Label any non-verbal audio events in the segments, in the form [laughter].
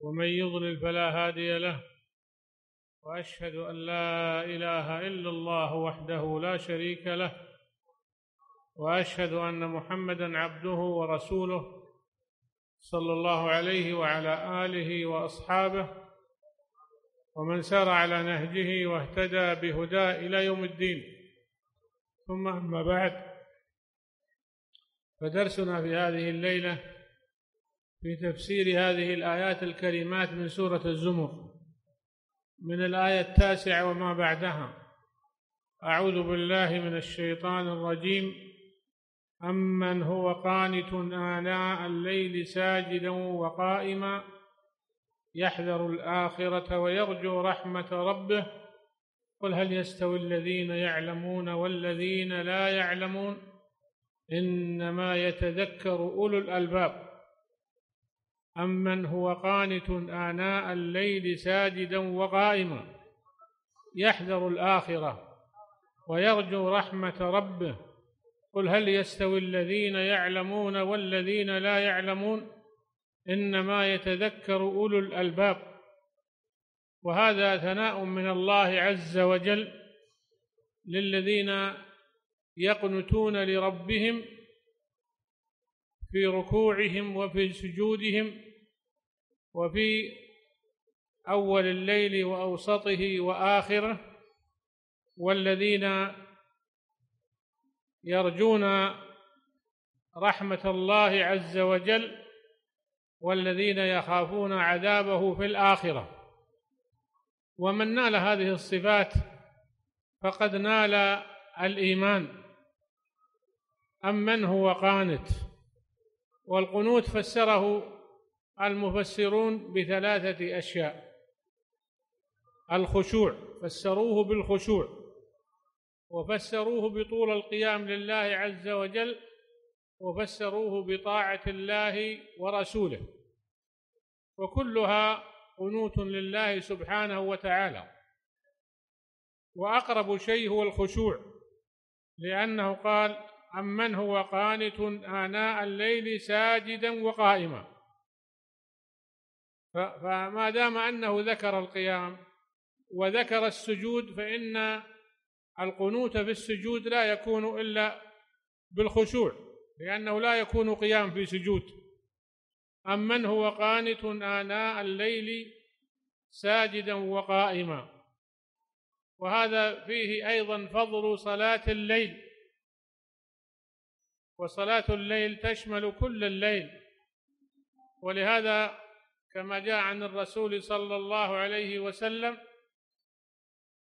ومن يضلل فلا هادي له واشهد ان لا اله الا الله وحده لا شريك له واشهد ان محمدا عبده ورسوله صلى الله عليه وعلى اله واصحابه ومن سار على نهجه واهتدى بهداه الى يوم الدين ثم اما بعد فدرسنا في هذه الليله في تفسير هذه الآيات الكريمات من سورة الزمر من الآية التاسعة وما بعدها أعوذ بالله من الشيطان الرجيم أمن هو قانت آناء الليل ساجدا وقائما يحذر الآخرة ويرجو رحمة ربه قل هل يستوي الذين يعلمون والذين لا يعلمون إنما يتذكر أولو الألباب أمن هو قانت آناء الليل ساجدا وقائما يحذر الآخرة ويرجو رحمة ربه قل هل يستوي الذين يعلمون والذين لا يعلمون إنما يتذكر أولو الألباب وهذا ثناء من الله عز وجل للذين يقنتون لربهم في ركوعهم وفي سجودهم وفي أول الليل وأوسطه وآخره والذين يرجون رحمة الله عز وجل والذين يخافون عذابه في الآخرة ومن نال هذه الصفات فقد نال الإيمان أم من هو قانت والقنوت فسره المفسرون بثلاثة أشياء الخشوع فسروه بالخشوع وفسروه بطول القيام لله عز وجل وفسروه بطاعة الله ورسوله وكلها قنوت لله سبحانه وتعالى وأقرب شيء هو الخشوع لأنه قال عمن هو قانت آناء الليل ساجدا وقائما فما دام أنه ذكر القيام وذكر السجود فإن القنوت في السجود لا يكون إلا بالخشوع لأنه لا يكون قيام في سجود أمن هو قانت آناء الليل ساجدا وقائما وهذا فيه أيضا فضل صلاة الليل وصلاة الليل تشمل كل الليل ولهذا كما جاء عن الرسول صلى الله عليه وسلم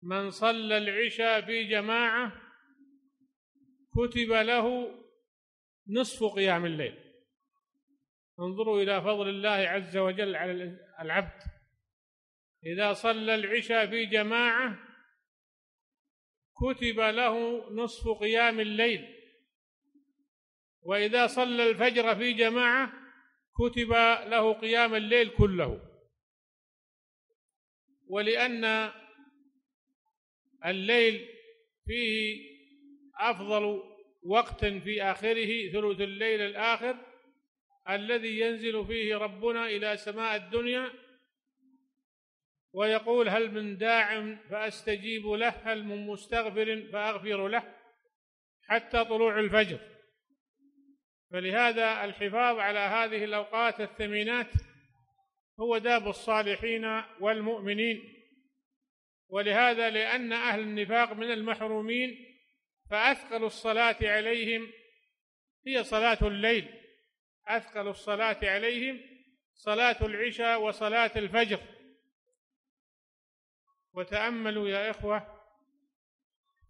من صلى العشاء في جماعة كتب له نصف قيام الليل انظروا إلى فضل الله عز وجل على العبد إذا صلى العشاء في جماعة كتب له نصف قيام الليل وإذا صلى الفجر في جماعة كتب له قيام الليل كله ولأن الليل فيه أفضل وقت في آخره ثلث الليل الآخر الذي ينزل فيه ربنا إلى سماء الدنيا ويقول هل من داع فأستجيب له هل من مستغفر فأغفر له حتى طلوع الفجر فلهذا الحفاظ على هذه الأوقات الثمينات هو داب الصالحين والمؤمنين ولهذا لأن أهل النفاق من المحرومين فأثقل الصلاة عليهم هي صلاة الليل أثقل الصلاة عليهم صلاة العشاء وصلاة الفجر وتأملوا يا إخوة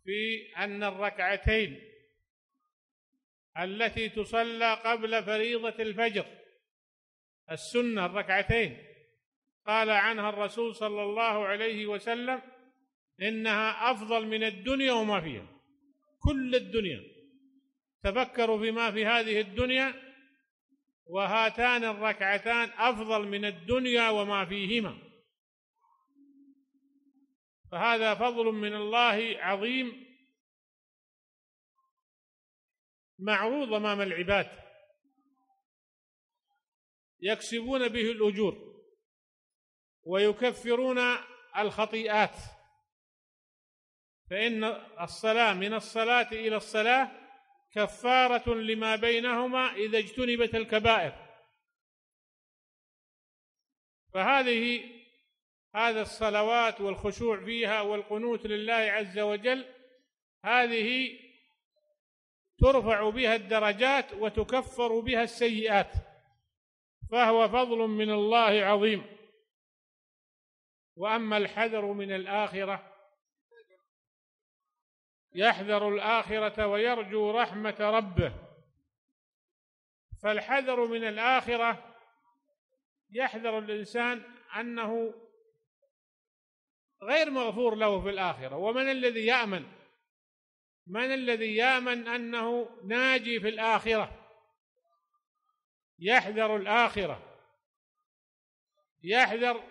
في أن الركعتين التي تصلى قبل فريضة الفجر السنة الركعتين قال عنها الرسول صلى الله عليه وسلم إنها أفضل من الدنيا وما فيها كل الدنيا تفكروا فيما في هذه الدنيا وهاتان الركعتان أفضل من الدنيا وما فيهما فهذا فضل من الله عظيم معروض امام العباد يكسبون به الاجور ويكفرون الخطيئات فان الصلاه من الصلاه الى الصلاه كفاره لما بينهما اذا اجتنبت الكبائر فهذه هذا الصلوات والخشوع فيها والقنوت لله عز وجل هذه ترفع بها الدرجات وتكفر بها السيئات فهو فضل من الله عظيم واما الحذر من الاخره يحذر الاخره ويرجو رحمه ربه فالحذر من الاخره يحذر الانسان انه غير مغفور له في الاخره ومن الذي يامن من الذي يامن أنه ناجي في الآخرة يحذر الآخرة يحذر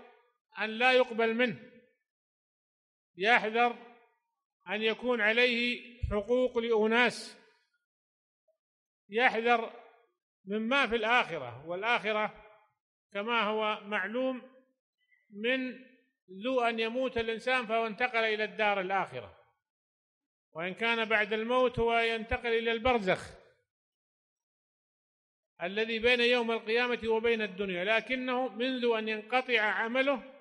أن لا يقبل منه يحذر أن يكون عليه حقوق لأناس يحذر مما في الآخرة والآخرة كما هو معلوم من ذو أن يموت الإنسان فهو انتقل إلى الدار الآخرة وإن كان بعد الموت هو ينتقل إلى البرزخ الذي بين يوم القيامة وبين الدنيا لكنه منذ أن ينقطع عمله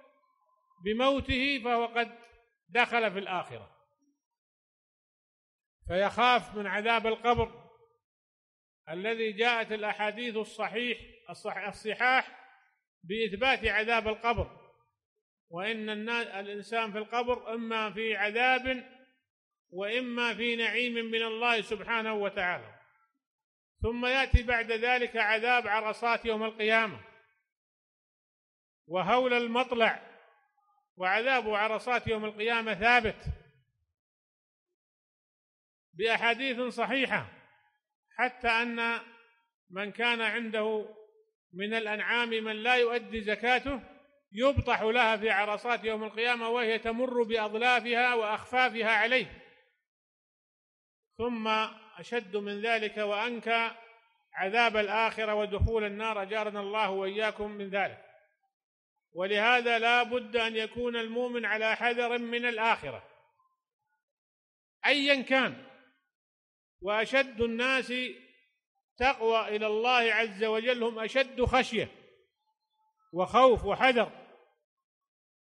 بموته فهو قد دخل في الآخرة فيخاف من عذاب القبر الذي جاءت الأحاديث الصحيح الصحاح بإثبات عذاب القبر وإن الإنسان في القبر إما في عذاب واما في نعيم من الله سبحانه وتعالى ثم ياتي بعد ذلك عذاب عرصات يوم القيامه وهول المطلع وعذاب عرصات يوم القيامه ثابت باحاديث صحيحه حتى ان من كان عنده من الانعام من لا يؤدي زكاته يبطح لها في عرصات يوم القيامه وهي تمر باظلافها واخفافها عليه ثم أشد من ذلك وأنكى عذاب الآخرة ودخول النار أجارنا الله وإياكم من ذلك ولهذا لا بد أن يكون المؤمن على حذر من الآخرة أيا كان وأشد الناس تقوى إلى الله عز وجل هم أشد خشية وخوف وحذر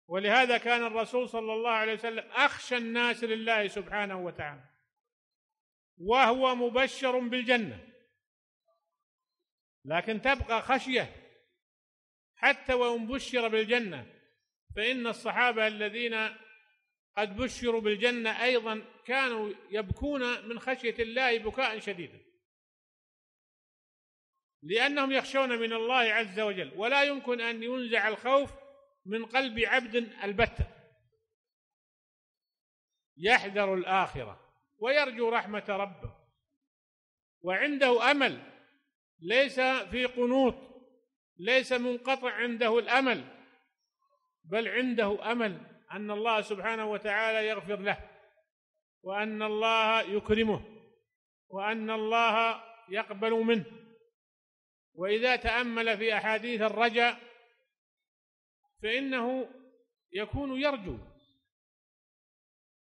ولهذا كان الرسول صلى الله عليه وسلم أخشى الناس لله سبحانه وتعالى وهو مبشر بالجنه لكن تبقى خشيه حتى وان بشر بالجنه فان الصحابه الذين قد بشروا بالجنه ايضا كانوا يبكون من خشيه الله بكاء شديدا لانهم يخشون من الله عز وجل ولا يمكن ان ينزع الخوف من قلب عبد البته يحذر الاخره ويرجو رحمة ربه وعنده أمل ليس في قنوط ليس منقطع عنده الأمل بل عنده أمل أن الله سبحانه وتعالى يغفر له وأن الله يكرمه وأن الله يقبل منه وإذا تأمل في أحاديث الرجاء فإنه يكون يرجو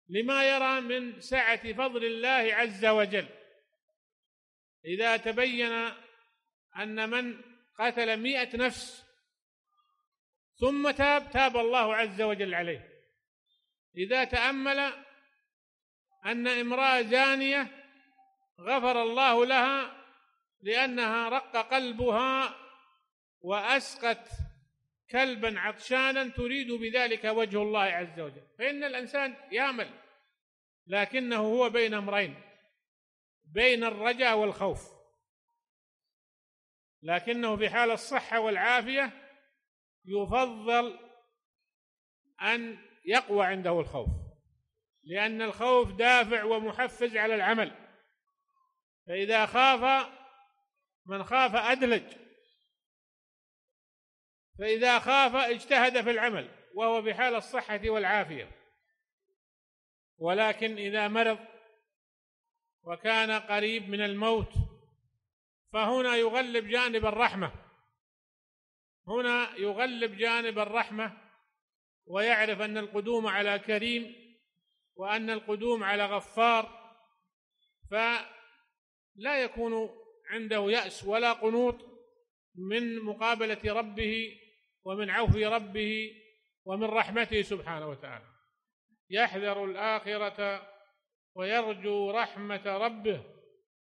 لما يرى من سعة فضل الله عز وجل إذا تبين أن من قتل مئة نفس ثم تاب تاب الله عز وجل عليه إذا تأمل أن امرأة زانية غفر الله لها لأنها رق قلبها وأسقت كلبا عطشانا تريد بذلك وجه الله عز وجل فإن الإنسان يامل لكنه هو بين أمرين بين الرجاء والخوف لكنه في حال الصحة والعافية يفضل أن يقوى عنده الخوف لأن الخوف دافع ومحفز على العمل فإذا خاف من خاف أدلج فإذا خاف اجتهد في العمل وهو بحال الصحة والعافية ولكن إذا مرض وكان قريب من الموت فهنا يغلب جانب الرحمة هنا يغلب جانب الرحمة ويعرف أن القدوم على كريم وأن القدوم على غفار فلا يكون عنده يأس ولا قنوط من مقابلة ربه ومن عوف ربه ومن رحمته سبحانه وتعالى يحذر الآخرة ويرجو رحمة ربه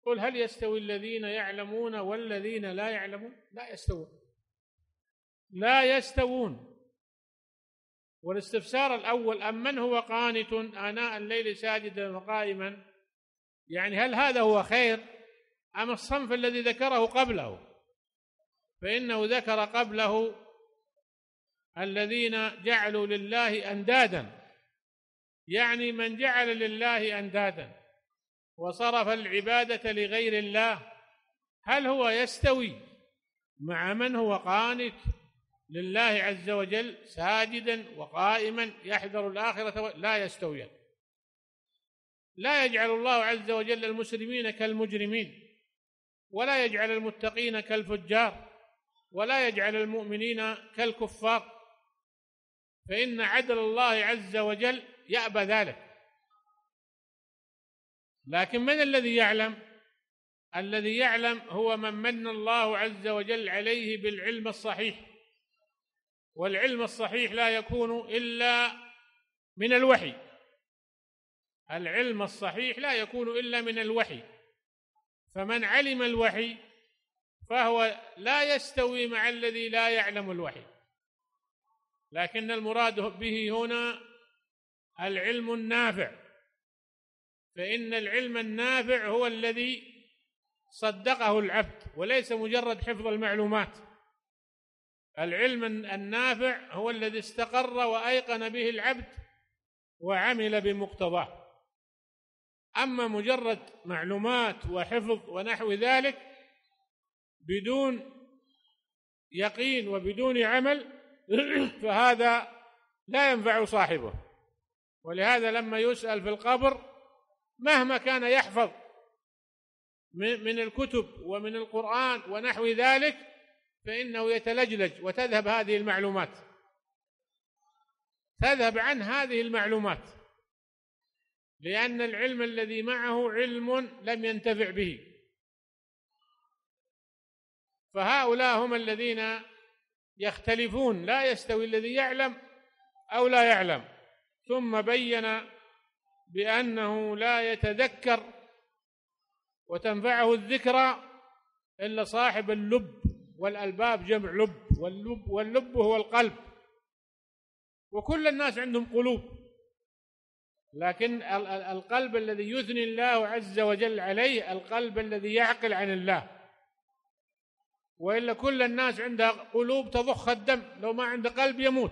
قل هل يستوي الذين يعلمون والذين لا يعلمون لا يستوون لا يستوون والاستفسار الأول أمن هو قانت آناء الليل ساجدا وقائما يعني هل هذا هو خير أم الصنف الذي ذكره قبله فإنه ذكر قبله الذين جعلوا لله أندادا يعني من جعل لله أندادا وصرف العبادة لغير الله هل هو يستوي مع من هو قانت لله عز وجل ساجدا وقائما يحذر الآخرة لا يستوي لا يجعل الله عز وجل المسلمين كالمجرمين ولا يجعل المتقين كالفجار ولا يجعل المؤمنين كالكفار فإن عدل الله عز وجل يأبى ذلك لكن من الذي يعلم الذي يعلم هو من من الله عز وجل عليه بالعلم الصحيح والعلم الصحيح لا يكون إلا من الوحي العلم الصحيح لا يكون إلا من الوحي فمن علم الوحي فهو لا يستوي مع الذي لا يعلم الوحي لكن المراد به هنا العلم النافع فإن العلم النافع هو الذي صدقه العبد وليس مجرد حفظ المعلومات العلم النافع هو الذي استقر وأيقن به العبد وعمل بمقتضاه أما مجرد معلومات وحفظ ونحو ذلك بدون يقين وبدون عمل [coughs] فهذا لا ينفع صاحبه ولهذا لما يسأل في القبر مهما كان يحفظ من الكتب ومن القرآن ونحو ذلك فإنه يتلجلج وتذهب هذه المعلومات تذهب عن هذه المعلومات لأن العلم الذي معه علم لم ينتفع به فهؤلاء هم الذين يختلفون لا يستوي الذي يعلم أو لا يعلم ثم بين بأنه لا يتذكر وتنفعه الذكرى إلا صاحب اللب والألباب جمع لب واللب, واللب هو القلب وكل الناس عندهم قلوب لكن القلب الذي يثني الله عز وجل عليه القلب الذي يعقل عن الله والا كل الناس عندها قلوب تضخ الدم لو ما عنده قلب يموت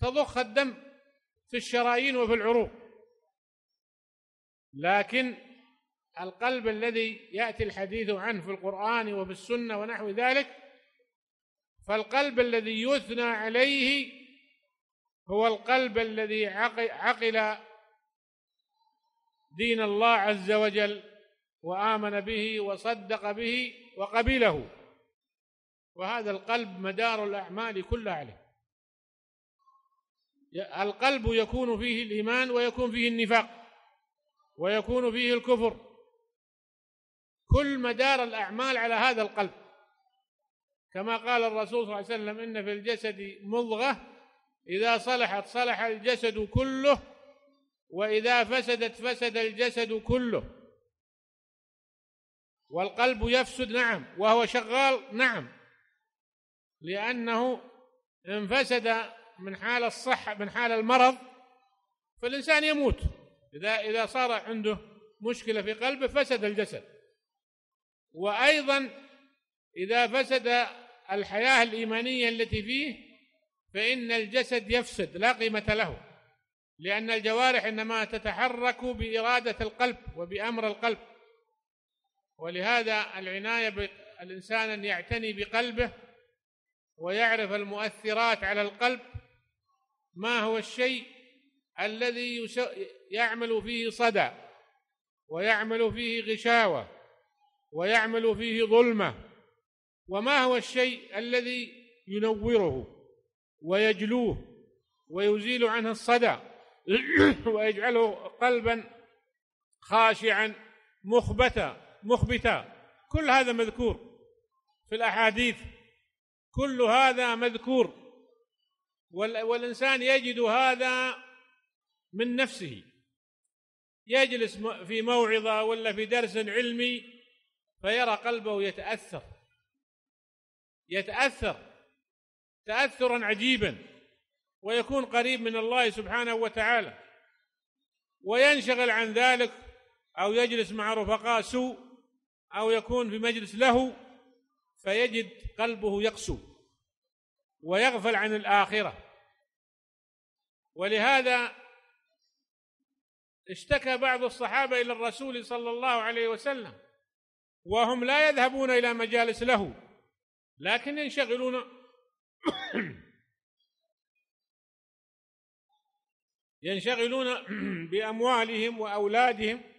تضخ الدم في الشرايين وفي العروق لكن القلب الذي ياتي الحديث عنه في القران وفي السنه ونحو ذلك فالقلب الذي يثنى عليه هو القلب الذي عقل دين الله عز وجل وامن به وصدق به وقبله وهذا القلب مدار الأعمال كلها عليه القلب يكون فيه الإيمان ويكون فيه النفاق ويكون فيه الكفر كل مدار الأعمال على هذا القلب كما قال الرسول صلى الله عليه وسلم إن في الجسد مضغة إذا صلحت صلح الجسد كله وإذا فسدت فسد الجسد كله والقلب يفسد نعم وهو شغال نعم لأنه انفسد من حال الصحة من حال المرض فالإنسان يموت إذا إذا صار عنده مشكلة في قلبه فسد الجسد وأيضا إذا فسد الحياة الإيمانية التي فيه فإن الجسد يفسد لا قيمة له لأن الجوارح إنما تتحرك بإرادة القلب وبأمر القلب ولهذا العناية بالإنسان أن يعتني بقلبه ويعرف المؤثرات على القلب ما هو الشيء الذي يعمل فيه صدى ويعمل فيه غشاوه ويعمل فيه ظلمه وما هو الشيء الذي ينوره ويجلوه ويزيل عنه الصدى [clears throat] ويجعله قلبا خاشعا مخبتا مخبتا كل هذا مذكور في الاحاديث كل هذا مذكور والإنسان يجد هذا من نفسه يجلس في موعظة ولا في درس علمي فيرى قلبه يتأثر يتأثر تأثرا عجيبا ويكون قريب من الله سبحانه وتعالى وينشغل عن ذلك أو يجلس مع رفقاء سوء أو يكون في مجلس له فيجد قلبه يقسو ويغفل عن الآخرة ولهذا اشتكى بعض الصحابة إلى الرسول صلى الله عليه وسلم وهم لا يذهبون إلى مجالس له لكن ينشغلون ينشغلون بأموالهم وأولادهم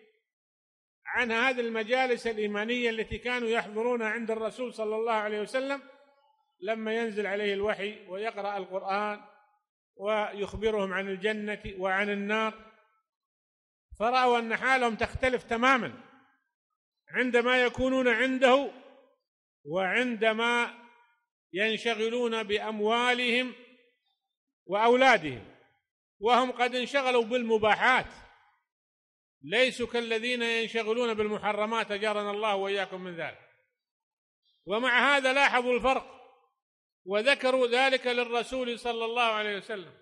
عن هذه المجالس الإيمانية التي كانوا يحضرونها عند الرسول صلى الله عليه وسلم لما ينزل عليه الوحي ويقرأ القرآن ويخبرهم عن الجنة وعن النار فرأوا أن حالهم تختلف تماما عندما يكونون عنده وعندما ينشغلون بأموالهم وأولادهم وهم قد انشغلوا بالمباحات ليسوا كالذين ينشغلون بالمحرمات جارنا الله وإياكم من ذلك ومع هذا لاحظوا الفرق وذكروا ذلك للرسول صلى الله عليه وسلم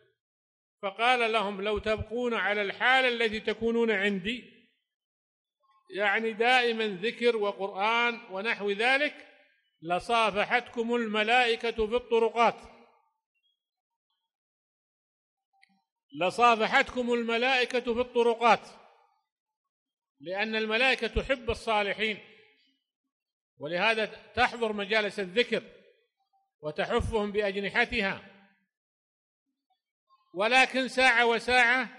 فقال لهم لو تبقون على الحال التي تكونون عندي يعني دائما ذكر وقرآن ونحو ذلك لصافحتكم الملائكة في الطرقات لصافحتكم الملائكة في الطرقات لأن الملائكة تحب الصالحين ولهذا تحضر مجالس الذكر وتحفهم بأجنحتها ولكن ساعة وساعة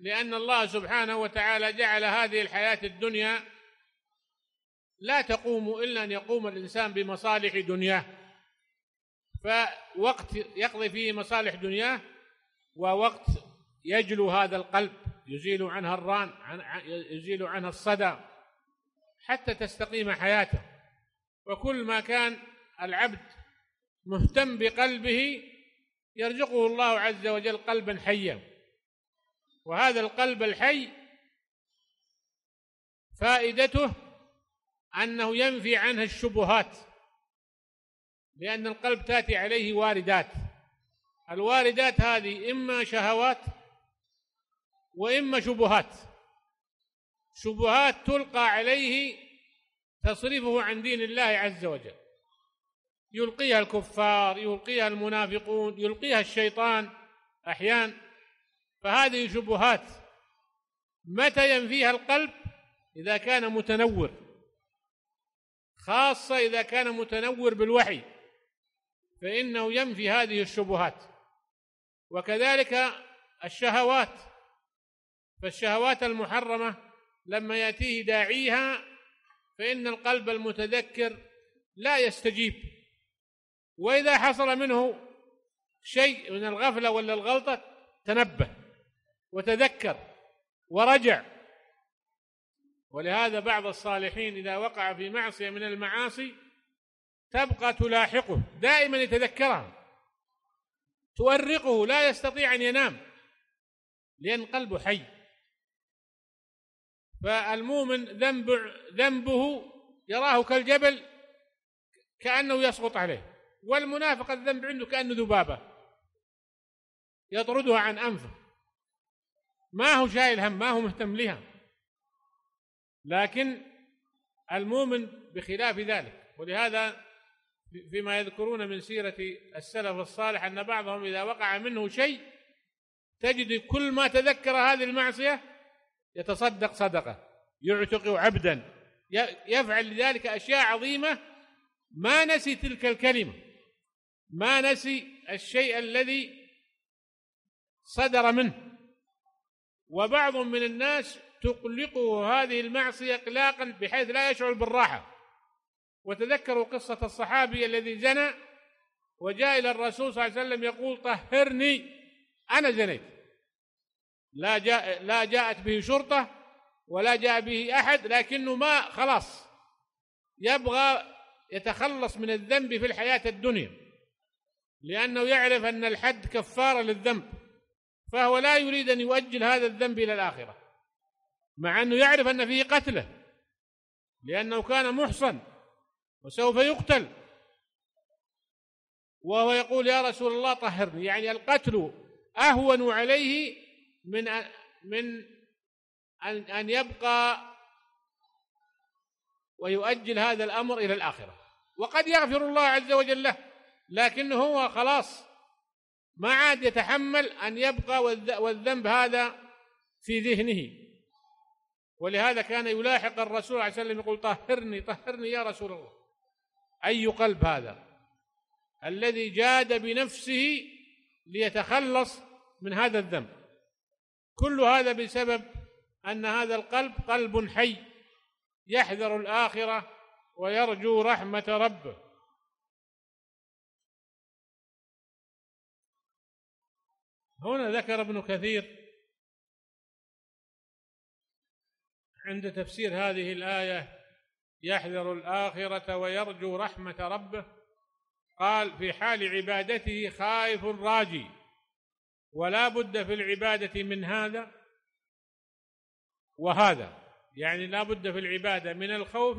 لأن الله سبحانه وتعالى جعل هذه الحياة الدنيا لا تقوم إلا أن يقوم الإنسان بمصالح دنياه فوقت يقضي فيه مصالح دنياه ووقت يجلو هذا القلب يزيل عنها الران يزيل عنها الصدى حتى تستقيم حياته وكل ما كان العبد مهتم بقلبه يرزقه الله عز وجل قلبا حيا وهذا القلب الحي فائدته أنه ينفي عنها الشبهات لأن القلب تأتي عليه واردات الواردات هذه إما شهوات واما شبهات شبهات تلقى عليه تصرفه عن دين الله عز وجل يلقيها الكفار يلقيها المنافقون يلقيها الشيطان احيانا فهذه شبهات متى ينفيها القلب اذا كان متنور خاصه اذا كان متنور بالوحي فانه ينفي هذه الشبهات وكذلك الشهوات فالشهوات المحرمة لما يأتيه داعيها فإن القلب المتذكر لا يستجيب وإذا حصل منه شيء من الغفلة ولا الغلطة تنبه وتذكر ورجع ولهذا بعض الصالحين إذا وقع في معصية من المعاصي تبقى تلاحقه دائما يتذكرها تؤرقه لا يستطيع أن ينام لأن قلبه حي فالمؤمن ذنب ذنبه يراه كالجبل كأنه يسقط عليه والمنافق الذنب عنده كأنه ذبابة يطردها عن أنفه ما هو شايل هم ما هو مهتم لها لكن المؤمن بخلاف ذلك ولهذا فيما يذكرون من سيرة السلف الصالح أن بعضهم إذا وقع منه شيء تجد كل ما تذكر هذه المعصية يتصدق صدقة يعتق عبدا يفعل لذلك أشياء عظيمة ما نسي تلك الكلمة ما نسي الشيء الذي صدر منه وبعض من الناس تقلقه هذه المعصية إقلاقا بحيث لا يشعر بالراحة وتذكروا قصة الصحابي الذي زنى وجاء إلى الرسول صلى الله عليه وسلم يقول طهرني أنا زنيت لا جاء لا جاءت به شرطه ولا جاء به احد لكنه ما خلاص يبغى يتخلص من الذنب في الحياه الدنيا لانه يعرف ان الحد كفاره للذنب فهو لا يريد ان يؤجل هذا الذنب الى الاخره مع انه يعرف ان فيه قتله لانه كان محصن وسوف يقتل وهو يقول يا رسول الله طهرني يعني القتل اهون عليه من من أن أن يبقى ويؤجل هذا الأمر إلى الآخرة وقد يغفر الله عز وجل له لكنه هو خلاص ما عاد يتحمل أن يبقى والذنب هذا في ذهنه ولهذا كان يلاحق الرسول عليه وسلم يقول طهرني طهرني يا رسول الله أي قلب هذا الذي جاد بنفسه ليتخلص من هذا الذنب كل هذا بسبب أن هذا القلب قلب حي يحذر الآخرة ويرجو رحمة ربه هنا ذكر ابن كثير عند تفسير هذه الآية يحذر الآخرة ويرجو رحمة ربه قال في حال عبادته خائف راجي ولا بد في العبادة من هذا وهذا يعني لا بد في العبادة من الخوف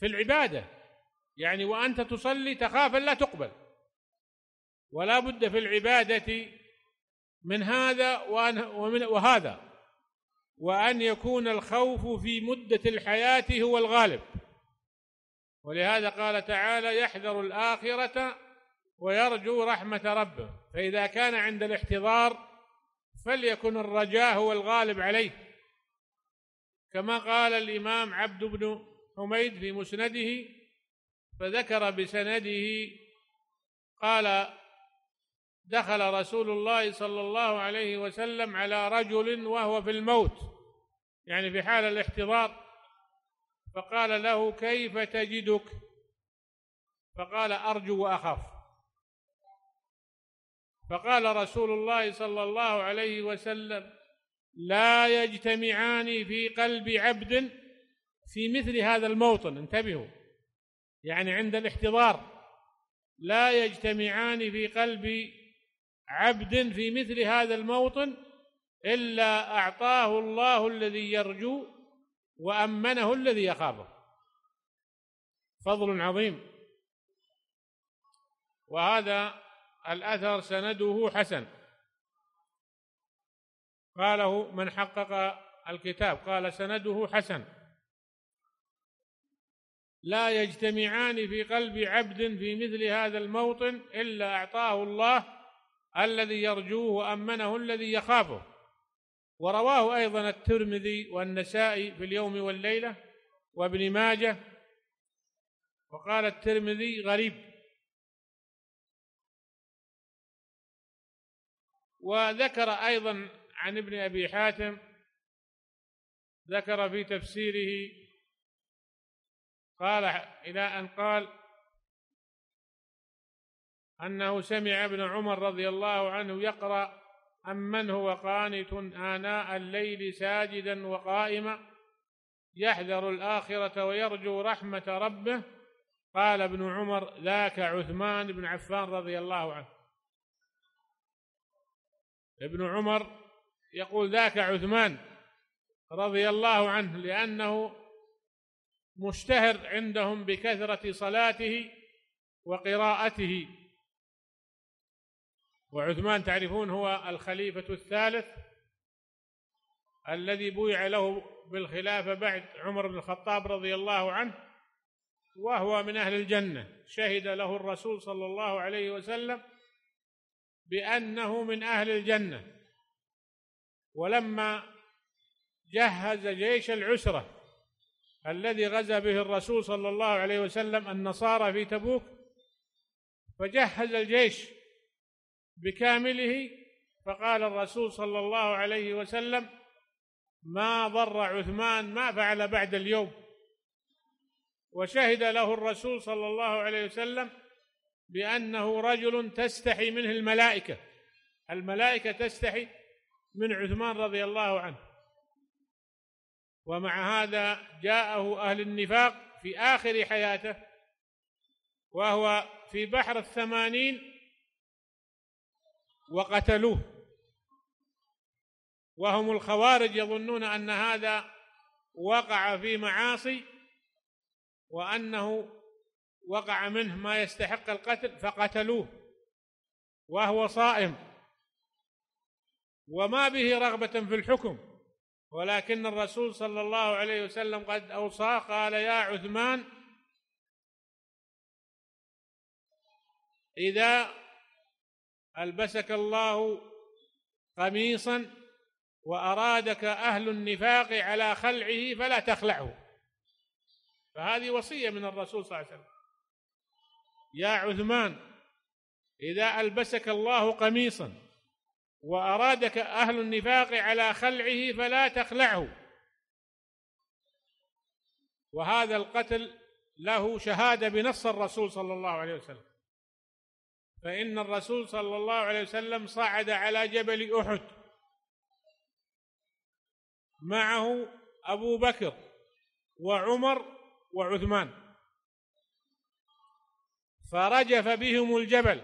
في العبادة يعني وأنت تصلي تخاف لا تقبل ولا بد في العبادة من هذا ومن وهذا وأن يكون الخوف في مدة الحياة هو الغالب ولهذا قال تعالى يحذر الآخرة ويرجو رحمة ربه فإذا كان عند الاحتضار فليكن الرجاء هو الغالب عليه كما قال الإمام عبد بن حميد في مسنده فذكر بسنده قال دخل رسول الله صلى الله عليه وسلم على رجل وهو في الموت يعني في حال الاحتضار فقال له كيف تجدك فقال أرجو وأخاف فقال رسول الله صلى الله عليه وسلم لا يجتمعان في قلب عبد في مثل هذا الموطن انتبهوا يعني عند الاحتضار لا يجتمعان في قلب عبد في مثل هذا الموطن إلا أعطاه الله الذي يرجو وأمنه الذي يخافه فضل عظيم وهذا الأثر سنده حسن قاله من حقق الكتاب قال سنده حسن لا يجتمعان في قلب عبد في مثل هذا الموطن إلا أعطاه الله الذي يرجوه وأمنه الذي يخافه ورواه أيضا الترمذي والنسائي في اليوم والليلة وابن ماجه وقال الترمذي غريب وذكر أيضا عن ابن أبي حاتم ذكر في تفسيره قال إلى أن قال أنه سمع ابن عمر رضي الله عنه يقرأ أمن هو قانت آناء الليل ساجدا وقائما يحذر الآخرة ويرجو رحمة ربه قال ابن عمر ذاك عثمان بن عفان رضي الله عنه ابن عمر يقول ذاك عثمان رضي الله عنه لأنه مشتهر عندهم بكثرة صلاته وقراءته وعثمان تعرفون هو الخليفة الثالث الذي بويع له بالخلافة بعد عمر بن الخطاب رضي الله عنه وهو من أهل الجنة شهد له الرسول صلى الله عليه وسلم بأنه من أهل الجنة ولما جهز جيش العسرة الذي غزا به الرسول صلى الله عليه وسلم النصارى في تبوك فجهز الجيش بكامله فقال الرسول صلى الله عليه وسلم ما ضر عثمان ما فعل بعد اليوم وشهد له الرسول صلى الله عليه وسلم بأنه رجل تستحي منه الملائكة الملائكة تستحي من عثمان رضي الله عنه ومع هذا جاءه أهل النفاق في آخر حياته وهو في بحر الثمانين وقتلوه وهم الخوارج يظنون أن هذا وقع في معاصي وأنه وقع منه ما يستحق القتل فقتلوه وهو صائم وما به رغبة في الحكم ولكن الرسول صلى الله عليه وسلم قد أوصاه قال يا عثمان إذا ألبسك الله قميصا وأرادك أهل النفاق على خلعه فلا تخلعه فهذه وصية من الرسول صلى الله عليه وسلم يا عثمان إذا ألبسك الله قميصا وأرادك أهل النفاق على خلعه فلا تخلعه وهذا القتل له شهادة بنص الرسول صلى الله عليه وسلم فإن الرسول صلى الله عليه وسلم صعد على جبل أحد معه أبو بكر وعمر وعثمان فرجف بهم الجبل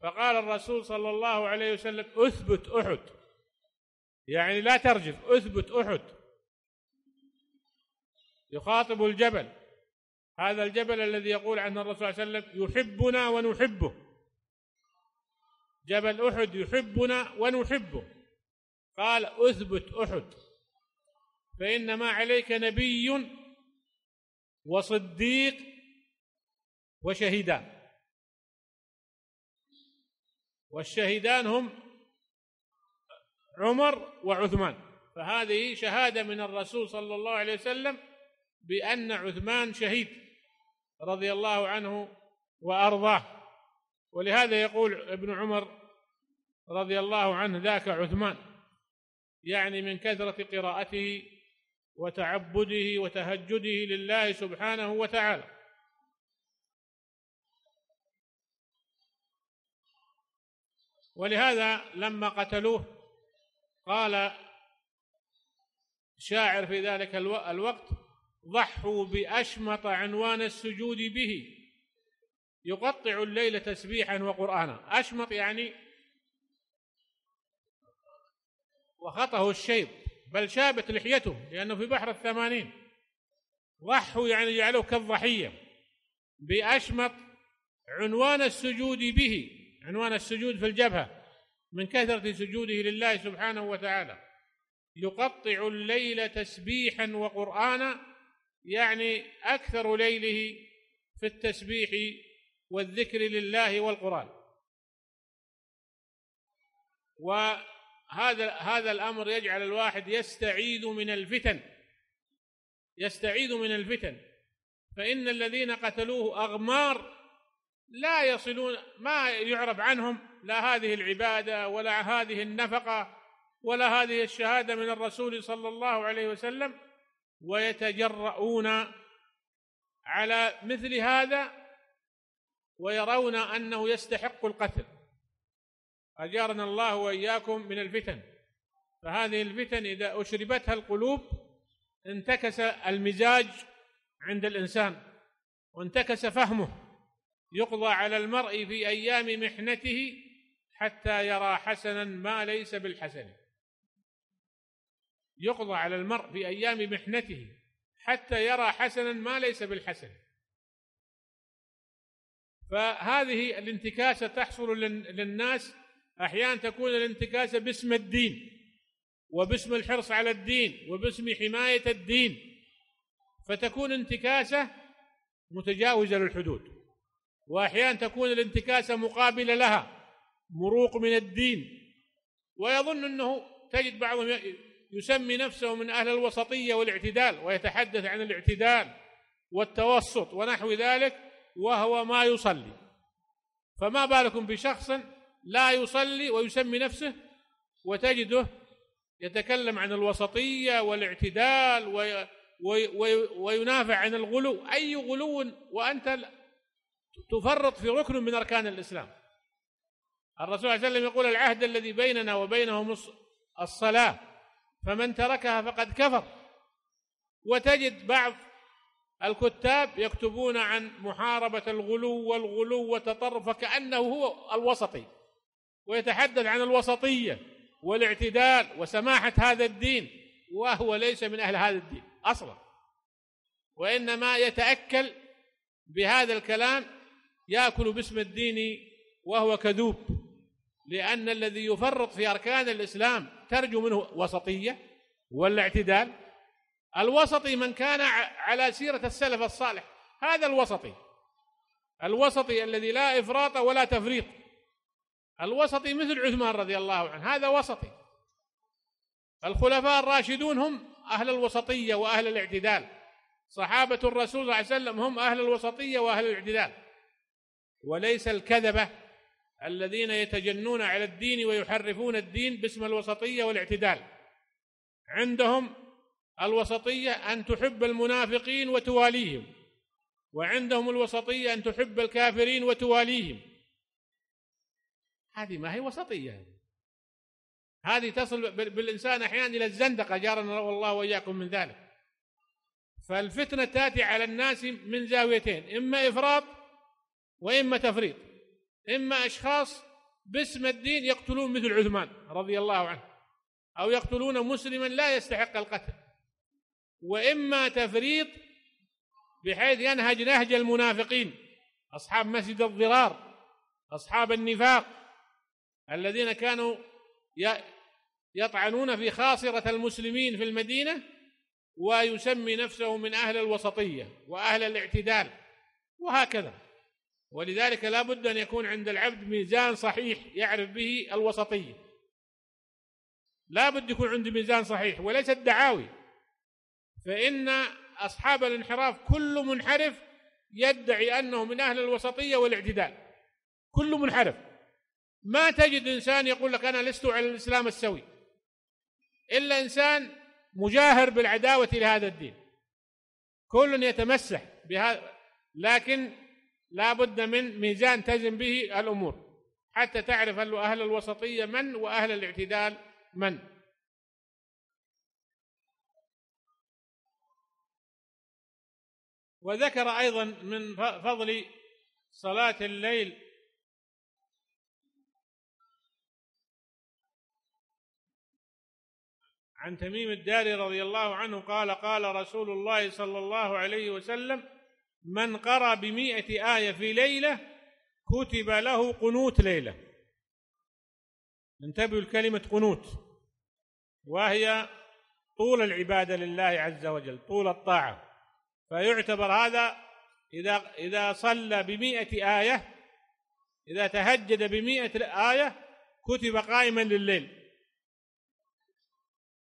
فقال الرسول صلى الله عليه وسلم اثبت احد يعني لا ترجف اثبت احد يخاطب الجبل هذا الجبل الذي يقول عنه الرسول صلى الله عليه وسلم يحبنا ونحبه جبل احد يحبنا ونحبه قال اثبت احد فانما عليك نبي وصديق وشهيدان والشهيدان هم عمر وعثمان فهذه شهادة من الرسول صلى الله عليه وسلم بأن عثمان شهيد رضي الله عنه وأرضاه ولهذا يقول ابن عمر رضي الله عنه ذاك عثمان يعني من كثرة قراءته وتعبده وتهجده لله سبحانه وتعالى ولهذا لما قتلوه قال شاعر في ذلك الوقت ضحوا بأشمط عنوان السجود به يقطع الليل تسبيحا وقرآنا أشمط يعني وخطه الشيب بل شابت لحيته لأنه في بحر الثمانين ضحوا يعني جعلوه كالضحية بأشمط عنوان السجود به عنوان السجود في الجبهة من كثرة سجوده لله سبحانه وتعالى يقطع الليل تسبيحا وقرآنا يعني أكثر ليله في التسبيح والذكر لله والقرآن وهذا هذا الأمر يجعل الواحد يستعيد من الفتن يستعيد من الفتن فإن الذين قتلوه أغمار لا يصلون ما يعرف عنهم لا هذه العباده ولا هذه النفقه ولا هذه الشهاده من الرسول صلى الله عليه وسلم ويتجرؤون على مثل هذا ويرون انه يستحق القتل اجارنا الله واياكم من الفتن فهذه الفتن اذا اشربتها القلوب انتكس المزاج عند الانسان وانتكس فهمه يقضى على المرء في أيام محنته حتى يرى حسنا ما ليس بالحسن يقضى على المرء في أيام محنته حتى يرى حسنا ما ليس بالحسن فهذه الانتكاسة تحصل للناس أحيانا تكون الانتكاسة باسم الدين وباسم الحرص على الدين وباسم حماية الدين فتكون انتكاسة متجاوزة للحدود واحيانا تكون الانتكاسه مقابله لها مروق من الدين ويظن انه تجد بعضهم يسمي نفسه من اهل الوسطيه والاعتدال ويتحدث عن الاعتدال والتوسط ونحو ذلك وهو ما يصلي فما بالكم بشخص لا يصلي ويسمي نفسه وتجده يتكلم عن الوسطيه والاعتدال وينافع عن الغلو اي غلو وانت تفرط في ركن من أركان الإسلام الرسول صلى الله عليه وسلم يقول العهد الذي بيننا وبينهم الصلاة فمن تركها فقد كفر وتجد بعض الكتاب يكتبون عن محاربة الغلو والغلو وتطرف كأنه هو الوسطي ويتحدث عن الوسطية والاعتدال وسماحة هذا الدين وهو ليس من أهل هذا الدين أصلا وإنما يتأكل بهذا الكلام ياكل باسم الدين وهو كذوب لان الذي يفرط في اركان الاسلام ترجو منه وسطيه ولا اعتدال الوسطي من كان على سيره السلف الصالح هذا الوسطي الوسطي الذي لا افراط ولا تفريط الوسطي مثل عثمان رضي الله عنه هذا وسطي الخلفاء الراشدون هم اهل الوسطيه واهل الاعتدال صحابه الرسول صلى الله عليه وسلم هم اهل الوسطيه واهل الاعتدال وليس الكذبة الذين يتجنون على الدين ويحرفون الدين باسم الوسطية والاعتدال عندهم الوسطية أن تحب المنافقين وتواليهم وعندهم الوسطية أن تحب الكافرين وتواليهم هذه ما هي وسطية هذه تصل بالإنسان أحيانا إلى الزندقة جارنا والله وإياكم من ذلك فالفتنة تأتي على الناس من زاويتين إما إفراط وإما تفريط إما أشخاص باسم الدين يقتلون مثل عثمان رضي الله عنه أو يقتلون مسلما لا يستحق القتل وإما تفريط بحيث ينهج نهج المنافقين أصحاب مسجد الضرار أصحاب النفاق الذين كانوا يطعنون في خاصرة المسلمين في المدينة ويسمي نفسه من أهل الوسطية وأهل الاعتدال وهكذا ولذلك لا بد أن يكون عند العبد ميزان صحيح يعرف به الوسطية لا بد يكون عنده ميزان صحيح وليس الدعاوي فإن أصحاب الانحراف كل منحرف يدعي أنه من أهل الوسطية والاعتدال كل منحرف ما تجد إنسان يقول لك أنا لست على الإسلام السوي إلا إنسان مجاهر بالعداوة لهذا الدين كل يتمسح بهذا لكن لا بد من ميزان تزن به الأمور حتى تعرف أهل الوسطية من وأهل الاعتدال من وذكر أيضا من فضل صلاة الليل عن تميم الداري رضي الله عنه قال قال رسول الله صلى الله عليه وسلم من قرأ بمئة آية في ليلة كتب له قنوت ليلة انتبهوا لكلمة قنوت وهي طول العبادة لله عز وجل طول الطاعة فيعتبر هذا إذا إذا صلى بمئة آية إذا تهجد بمئة آية كتب قائما لليل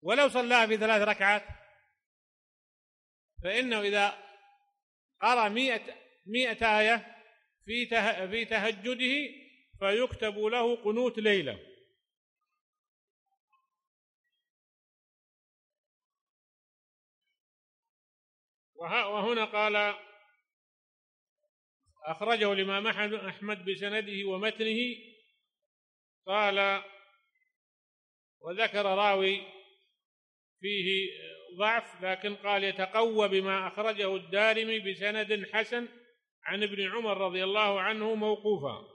ولو صلاها في ثلاث ركعات فإنه إذا قرأ مئة, مئة آية في في تهجده فيكتب له قنوت ليلة وهنا قال أخرجه الإمام أحمد بسنده ومتنه قال وذكر راوي فيه ضعف لكن قال يتقوى بما أخرجه الدارمي بسند حسن عن ابن عمر رضي الله عنه موقوفا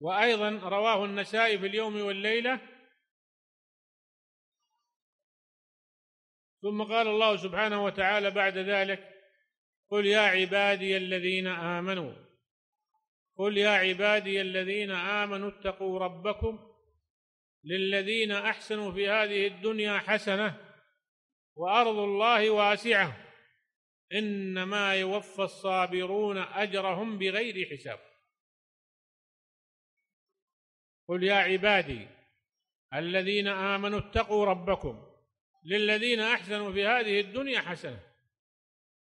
وأيضا رواه النسائي في اليوم والليلة ثم قال الله سبحانه وتعالى بعد ذلك قل يا عبادي الذين آمنوا قل يا عبادي الذين آمنوا اتقوا ربكم للذين احسنوا في هذه الدنيا حسنه وارض الله واسعه انما يوفى الصابرون اجرهم بغير حساب قل يا عبادي الذين امنوا اتقوا ربكم للذين احسنوا في هذه الدنيا حسنه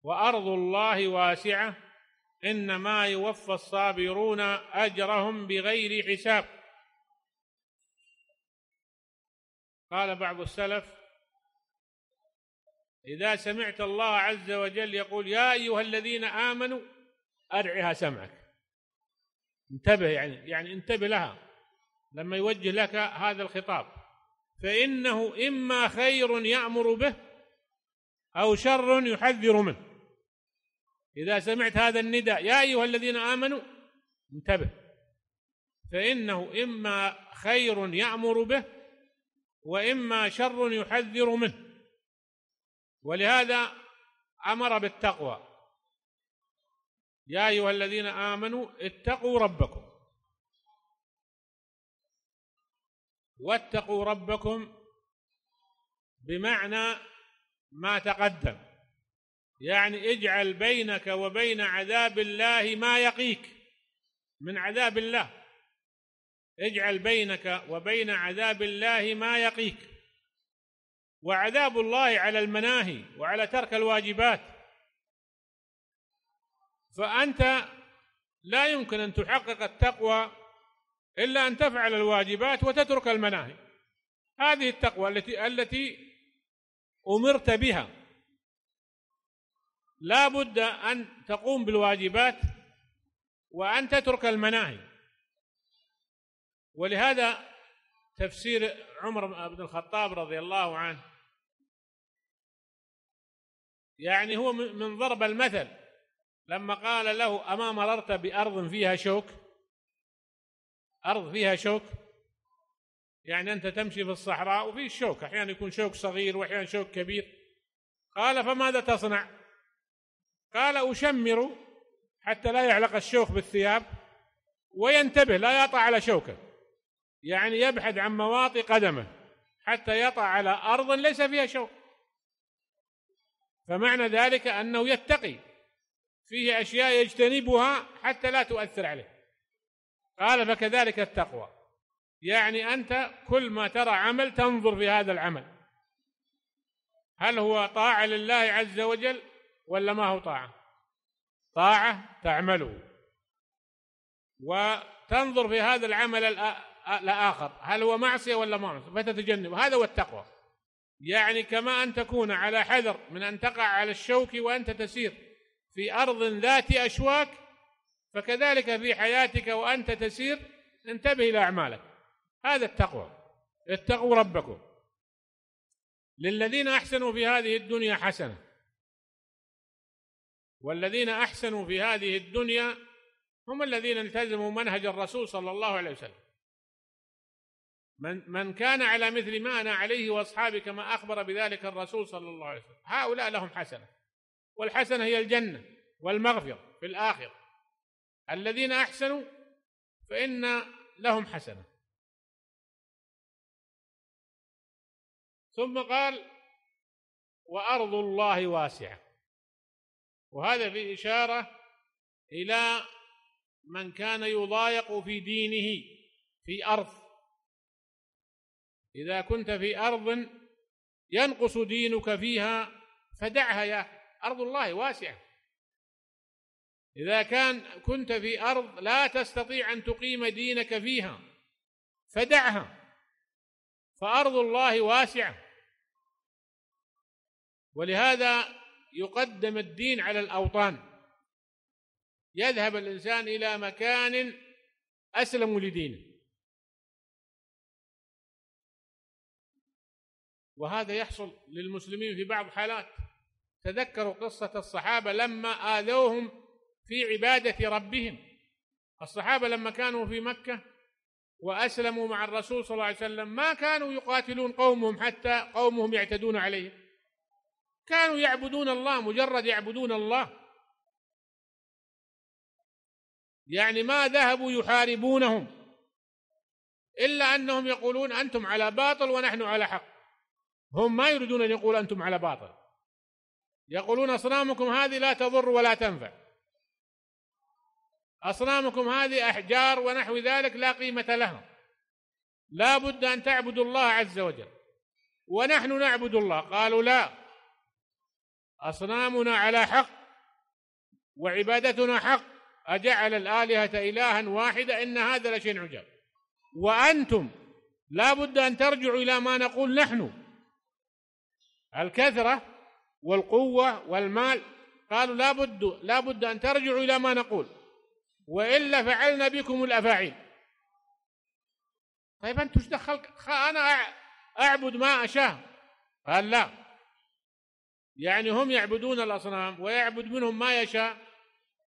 وارض الله واسعه انما يوفى الصابرون اجرهم بغير حساب قال بعض السلف إذا سمعت الله عز وجل يقول يا أيها الذين آمنوا أرعها سمعك انتبه يعني يعني انتبه لها لما يوجه لك هذا الخطاب فإنه إما خير يأمر به أو شر يحذر منه إذا سمعت هذا النداء يا أيها الذين آمنوا انتبه فإنه إما خير يأمر به واما شر يحذر منه ولهذا امر بالتقوى يا ايها الذين امنوا اتقوا ربكم واتقوا ربكم بمعنى ما تقدم يعني اجعل بينك وبين عذاب الله ما يقيك من عذاب الله اجعل بينك وبين عذاب الله ما يقيك وعذاب الله على المناهي وعلى ترك الواجبات فأنت لا يمكن أن تحقق التقوى إلا أن تفعل الواجبات وتترك المناهي هذه التقوى التي التي أمرت بها لا بد أن تقوم بالواجبات وأن تترك المناهي ولهذا تفسير عمر بن الخطاب رضي الله عنه يعني هو من ضرب المثل لما قال له أما مررت بأرض فيها شوك أرض فيها شوك يعني أنت تمشي في الصحراء وفي الشوك أحيانا يكون شوك صغير وأحيانا شوك كبير قال فماذا تصنع قال أشمر حتى لا يعلق الشوك بالثياب وينتبه لا يطع على شوكه يعني يبحث عن مواطي قدمه حتى يطع على أرض ليس فيها شوك فمعنى ذلك أنه يتقي فيه أشياء يجتنبها حتى لا تؤثر عليه قال فكذلك التقوى يعني أنت كل ما ترى عمل تنظر في هذا العمل هل هو طاعة لله عز وجل ولا ما هو طاعة طاعة تعمله وتنظر في هذا العمل آه، لآخر هل هو معصية ولا معصية فتتجنب هذا هو التقوى يعني كما أن تكون على حذر من أن تقع على الشوك وأنت تسير في أرض ذات أشواك فكذلك في حياتك وأنت تسير انتبه إلى أعمالك هذا التقوى اتقوا ربكم للذين أحسنوا في هذه الدنيا حسنة والذين أحسنوا في هذه الدنيا هم الذين التزموا منهج الرسول صلى الله عليه وسلم من من كان على مثل ما انا عليه واصحابي كما اخبر بذلك الرسول صلى الله عليه وسلم هؤلاء لهم حسنه والحسنه هي الجنه والمغفره في الاخره الذين احسنوا فان لهم حسنه ثم قال وارض الله واسعه وهذا في اشاره الى من كان يضايق في دينه في ارض إذا كنت في أرض ينقص دينك فيها فدعها يا أرض الله واسعة إذا كان كنت في أرض لا تستطيع أن تقيم دينك فيها فدعها فأرض الله واسعة ولهذا يقدم الدين على الأوطان يذهب الإنسان إلى مكان أسلم لدينه وهذا يحصل للمسلمين في بعض حالات تذكروا قصة الصحابة لما آذوهم في عبادة ربهم الصحابة لما كانوا في مكة وأسلموا مع الرسول صلى الله عليه وسلم ما كانوا يقاتلون قومهم حتى قومهم يعتدون عليهم كانوا يعبدون الله مجرد يعبدون الله يعني ما ذهبوا يحاربونهم إلا أنهم يقولون أنتم على باطل ونحن على حق هم ما يريدون ان يقولوا انتم على باطل يقولون اصنامكم هذه لا تضر ولا تنفع اصنامكم هذه احجار ونحو ذلك لا قيمه لهم لا بد ان تعبدوا الله عز وجل ونحن نعبد الله قالوا لا اصنامنا على حق وعبادتنا حق اجعل الالهه الها واحدا ان هذا لشيء عجاب وانتم لا بد ان ترجعوا الى ما نقول نحن الكثرة والقوة والمال قالوا لا بد لا بد أن ترجعوا إلى ما نقول وإلا فعلنا بكم الأفاعيل طيب أنت ايش دخلك أنا أعبد ما أشاء قال لا يعني هم يعبدون الأصنام ويعبد منهم ما يشاء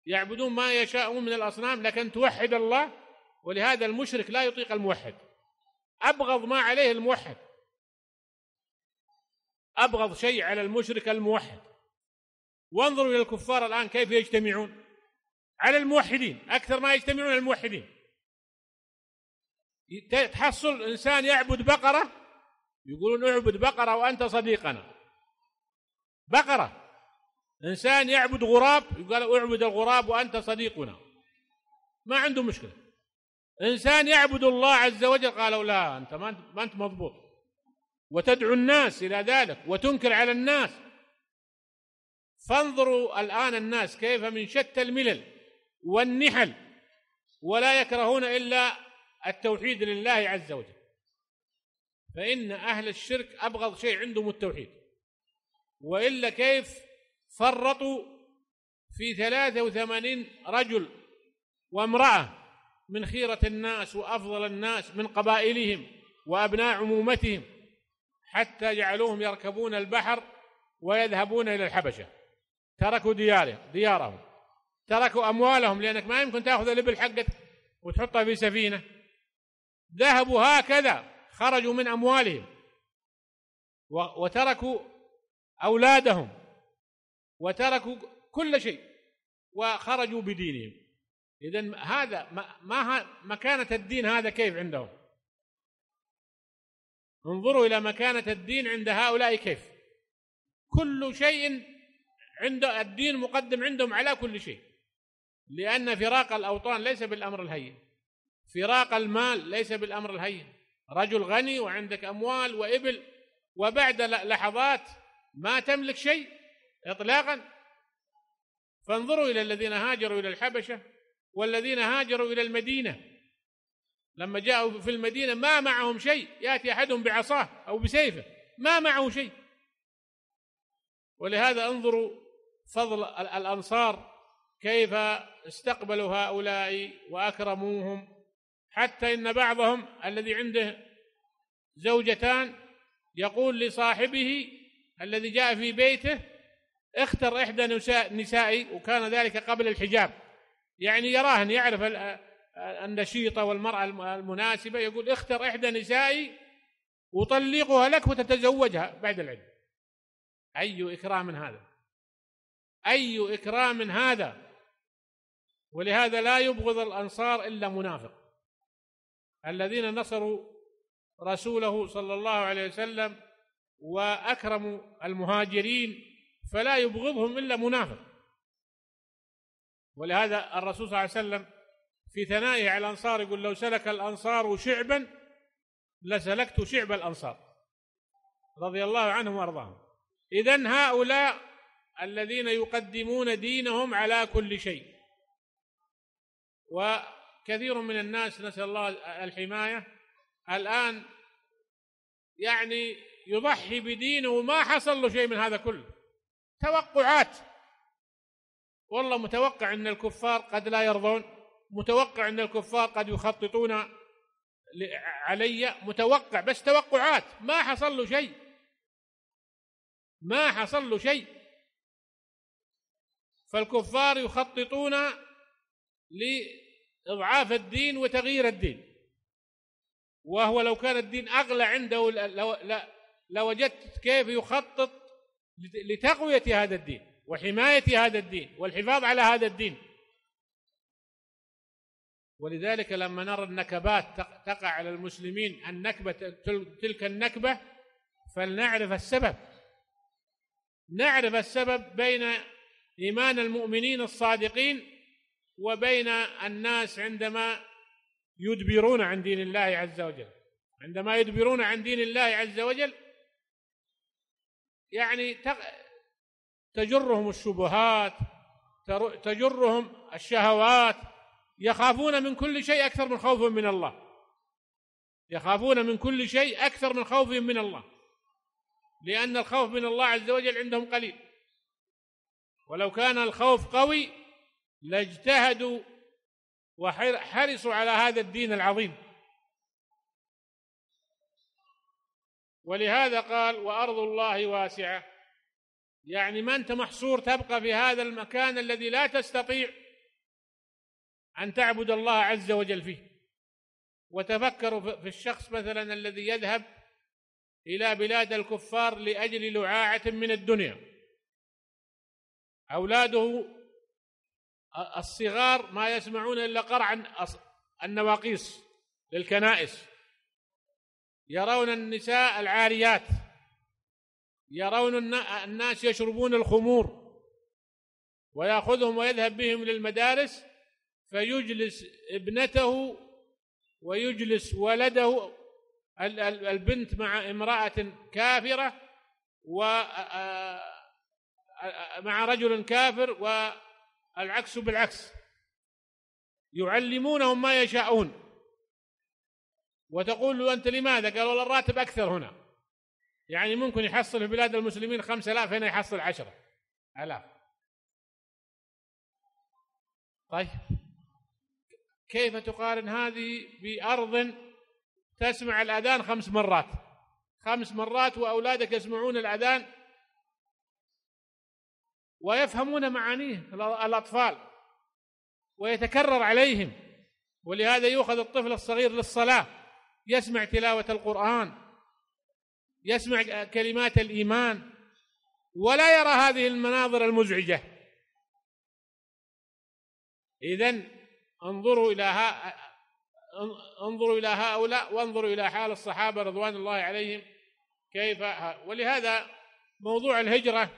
يعبدون ما يشاءون من الأصنام لكن توحد الله ولهذا المشرك لا يطيق الموحد أبغض ما عليه الموحد أبغض شيء على المشرك الموحد وانظروا إلى الكفار الآن كيف يجتمعون على الموحدين أكثر ما يجتمعون على الموحدين تحصل إنسان يعبد بقرة يقولون اعبد بقرة وأنت صديقنا بقرة إنسان يعبد غراب يقال اعبد الغراب وأنت صديقنا ما عنده مشكلة إنسان يعبد الله عز وجل قالوا لا أنت ما أنت مضبوط وتدعو الناس الى ذلك وتنكر على الناس فانظروا الان الناس كيف من شتى الملل والنحل ولا يكرهون الا التوحيد لله عز وجل فان اهل الشرك ابغض شيء عندهم التوحيد والا كيف فرطوا في ثلاثه وثمانين رجل وامراه من خيره الناس وافضل الناس من قبائلهم وابناء عمومتهم حتى جعلوهم يركبون البحر ويذهبون إلى الحبشة تركوا ديارهم ديارهم تركوا أموالهم لأنك ما يمكن تأخذ الإبل حقك وتحطها في سفينة ذهبوا هكذا خرجوا من أموالهم وتركوا أولادهم وتركوا كل شيء وخرجوا بدينهم إذا هذا ما مكانة الدين هذا كيف عندهم انظروا إلى مكانة الدين عند هؤلاء كيف كل شيء عند الدين مقدم عندهم على كل شيء لأن فراق الأوطان ليس بالأمر الهين فراق المال ليس بالأمر الهين رجل غني وعندك أموال وإبل وبعد لحظات ما تملك شيء إطلاقا فانظروا إلى الذين هاجروا إلى الحبشة والذين هاجروا إلى المدينة لما جاءوا في المدينة ما معهم شيء يأتي أحدهم بعصاه أو بسيفه ما معه شيء ولهذا انظروا فضل الأنصار كيف استقبلوا هؤلاء وأكرموهم حتى إن بعضهم الذي عنده زوجتان يقول لصاحبه الذي جاء في بيته اختر إحدى نسائي وكان ذلك قبل الحجاب يعني يراهن يعرف النشيطة والمرأة المناسبة يقول اختر إحدى نسائي وطلقها لك وتتزوجها بعد العدة أي إكرام هذا أي إكرام هذا ولهذا لا يبغض الأنصار إلا منافق الذين نصروا رسوله صلى الله عليه وسلم وأكرموا المهاجرين فلا يبغضهم إلا منافق ولهذا الرسول صلى الله عليه وسلم في ثنائه على الأنصار يقول لو سلك الأنصار شعبا لسلكت شعب الأنصار رضي الله عنهم وأرضاهم إذا هؤلاء الذين يقدمون دينهم على كل شيء وكثير من الناس نسأل الله الحماية الآن يعني يضحي بدينه وما حصل له شيء من هذا كله توقعات والله متوقع أن الكفار قد لا يرضون متوقع أن الكفار قد يخططون علي متوقع بس توقعات ما حصل له شيء ما حصل له شيء فالكفار يخططون لإضعاف الدين وتغيير الدين وهو لو كان الدين أغلى عنده لوجدت كيف يخطط لتقوية هذا الدين وحماية هذا الدين والحفاظ على هذا الدين ولذلك لما نرى النكبات تقع على المسلمين النكبة تلك النكبة فلنعرف السبب نعرف السبب بين إيمان المؤمنين الصادقين وبين الناس عندما يدبرون عن دين الله عز وجل عندما يدبرون عن دين الله عز وجل يعني تجرهم الشبهات تجرهم الشهوات يخافون من كل شيء أكثر من خوفهم من الله يخافون من كل شيء أكثر من خوفهم من الله لأن الخوف من الله عز وجل عندهم قليل ولو كان الخوف قوي لاجتهدوا وحرصوا على هذا الدين العظيم ولهذا قال وأرض الله واسعة يعني ما أنت محصور تبقى في هذا المكان الذي لا تستطيع أن تعبد الله عز وجل فيه وتفكروا في الشخص مثلا الذي يذهب إلى بلاد الكفار لأجل لعاعة من الدنيا أولاده الصغار ما يسمعون إلا قرع النواقيس للكنائس يرون النساء العاريات يرون الناس يشربون الخمور ويأخذهم ويذهب بهم للمدارس فيجلس ابنته ويجلس ولده البنت مع امرأة كافرة و مع رجل كافر والعكس بالعكس يعلمونهم ما يشاءون وتقول له أنت لماذا قال والله الراتب أكثر هنا يعني ممكن يحصل في بلاد المسلمين خمسة آلاف هنا يحصل عشرة آلاف طيب كيف تقارن هذه بأرض تسمع الأذان خمس مرات خمس مرات وأولادك يسمعون الأذان ويفهمون معانيه الأطفال ويتكرر عليهم ولهذا يؤخذ الطفل الصغير للصلاة يسمع تلاوة القرآن يسمع كلمات الإيمان ولا يرى هذه المناظر المزعجة إذن انظروا إلى ها انظروا إلى هؤلاء وانظروا إلى حال الصحابة رضوان الله عليهم كيف ولهذا موضوع الهجرة